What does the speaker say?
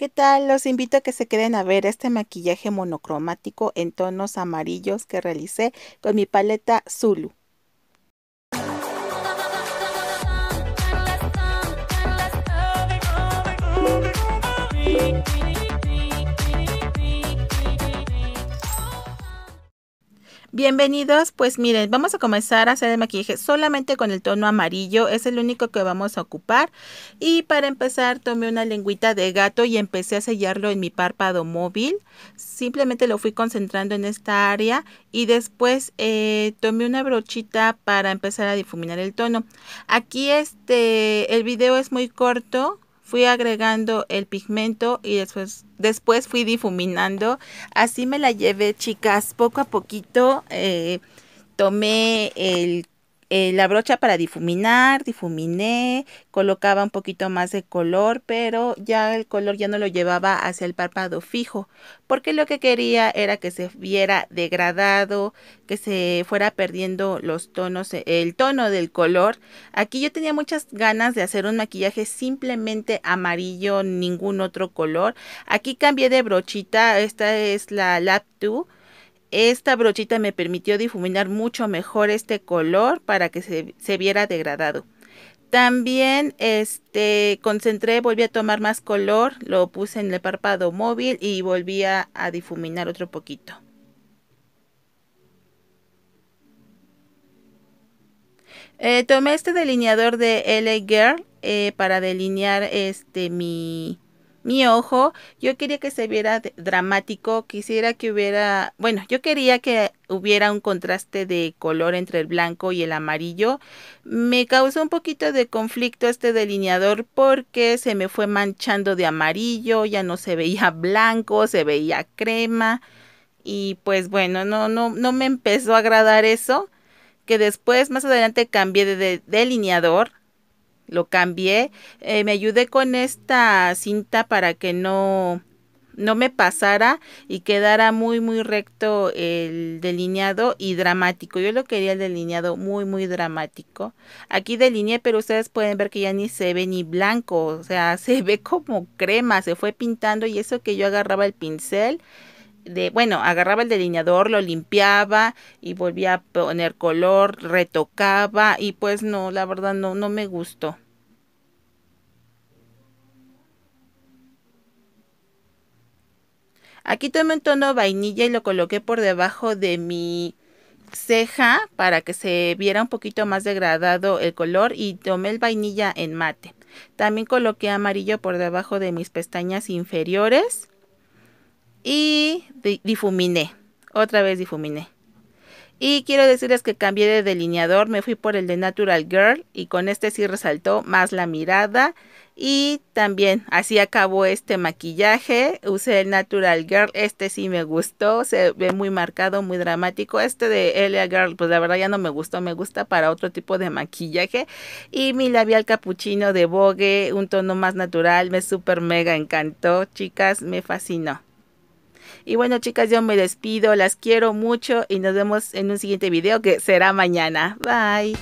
¿Qué tal? Los invito a que se queden a ver este maquillaje monocromático en tonos amarillos que realicé con mi paleta Zulu. Bienvenidos, pues miren, vamos a comenzar a hacer el maquillaje solamente con el tono amarillo, es el único que vamos a ocupar. Y para empezar tomé una lengüita de gato y empecé a sellarlo en mi párpado móvil. Simplemente lo fui concentrando en esta área y después eh, tomé una brochita para empezar a difuminar el tono. Aquí este, el video es muy corto, fui agregando el pigmento y después, después fui difuminando. Así me la llevé, chicas, poco a poquito. Eh, tomé el eh, la brocha para difuminar, difuminé, colocaba un poquito más de color, pero ya el color ya no lo llevaba hacia el párpado fijo, porque lo que quería era que se viera degradado, que se fuera perdiendo los tonos, el tono del color. Aquí yo tenía muchas ganas de hacer un maquillaje simplemente amarillo, ningún otro color. Aquí cambié de brochita, esta es la Lab 2 esta brochita me permitió difuminar mucho mejor este color para que se, viera degradado. También este, concentré, volví a tomar más color, lo puse en el párpado móvil y volví a, difuminar otro poquito. Eh, tomé este delineador de LA Girl eh, para delinear este, mi, mi ojo, yo quería que se viera dramático, quisiera que hubiera, bueno, yo quería que hubiera un contraste de color entre el blanco y el amarillo. Me causó un poquito de conflicto este delineador porque se me fue manchando de amarillo, ya no se veía blanco, se veía crema y pues bueno, no no no me empezó a agradar eso, que después más adelante cambié de delineador lo cambié. Eh, me ayudé con esta cinta para que no, no me pasara y quedara muy muy recto el delineado y dramático. Yo lo quería el delineado muy muy dramático. Aquí delineé, pero ustedes pueden ver que ya ni se ve ni blanco, o sea, se ve como crema, se fue pintando y eso que yo agarraba el pincel bueno, agarraba el delineador, lo limpiaba y volvía a poner color, retocaba y pues no, la verdad no, no me gustó. Aquí tomé un tono vainilla y lo coloqué por debajo de mi ceja para que se viera un poquito más degradado el color y tomé el vainilla en mate. También coloqué amarillo por debajo de mis pestañas inferiores y difuminé. Otra vez difuminé. Y quiero decirles que cambié de delineador, me fui por el de Natural Girl y con este sí resaltó más la mirada. Y también así acabó este maquillaje, usé el Natural Girl, este sí me gustó, se ve muy marcado, muy dramático. Este de Elia Girl, pues la verdad ya no me gustó, me gusta para otro tipo de maquillaje. Y mi labial capuchino de Vogue, un tono más natural, me súper mega encantó, chicas, me fascinó. Y bueno, chicas, yo me despido, las quiero mucho y nos vemos en un siguiente video que será mañana. Bye.